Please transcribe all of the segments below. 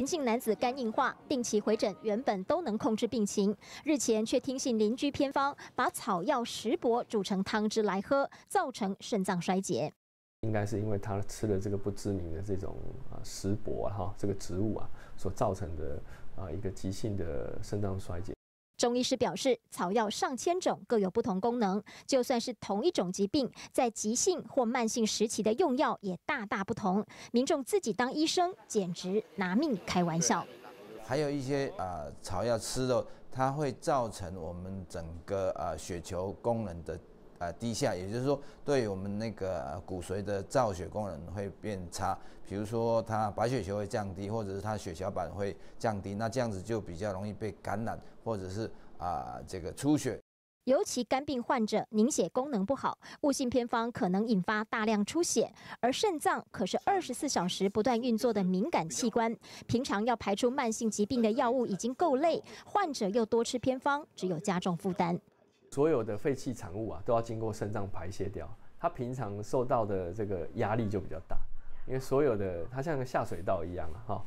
男性男子肝硬化，定期回诊，原本都能控制病情。日前却听信邻居偏方，把草药石柏煮成汤汁来喝，造成肾脏衰竭。应该是因为他吃了这个不知名的这种啊石柏哈，这个植物啊所造成的啊一个急性的肾脏衰竭。中医师表示，草药上千种，各有不同功能。就算是同一种疾病，在急性或慢性时期的用药也大大不同。民众自己当医生，简直拿命开玩笑。还有一些啊，草药吃了，它会造成我们整个啊血球功能的。啊，低下，也就是说，对我们那个骨髓的造血功能会变差，比如说它白血球会降低，或者是它血小板会降低，那这样子就比较容易被感染，或者是啊这个出血。尤其肝病患者凝血功能不好，悟性偏方可能引发大量出血，而肾脏可是二十四小时不断运作的敏感器官，平常要排出慢性疾病的药物已经够累，患者又多吃偏方，只有加重负担。所有的废弃产物啊，都要经过肾脏排泄掉。它平常受到的这个压力就比较大，因为所有的它像个下水道一样哈。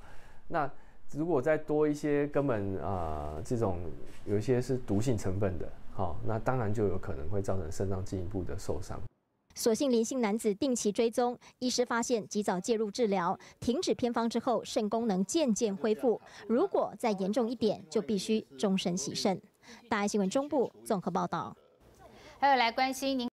那如果再多一些，根本啊这种有一些是毒性成分的，好，那当然就有可能会造成肾脏进一步的受伤。所幸，林姓男子定期追踪，医师发现及早介入治疗，停止偏方之后，肾功能渐渐恢复。如果再严重一点，就必须终身洗肾。大爱新闻中部综合报道，还有来关心您。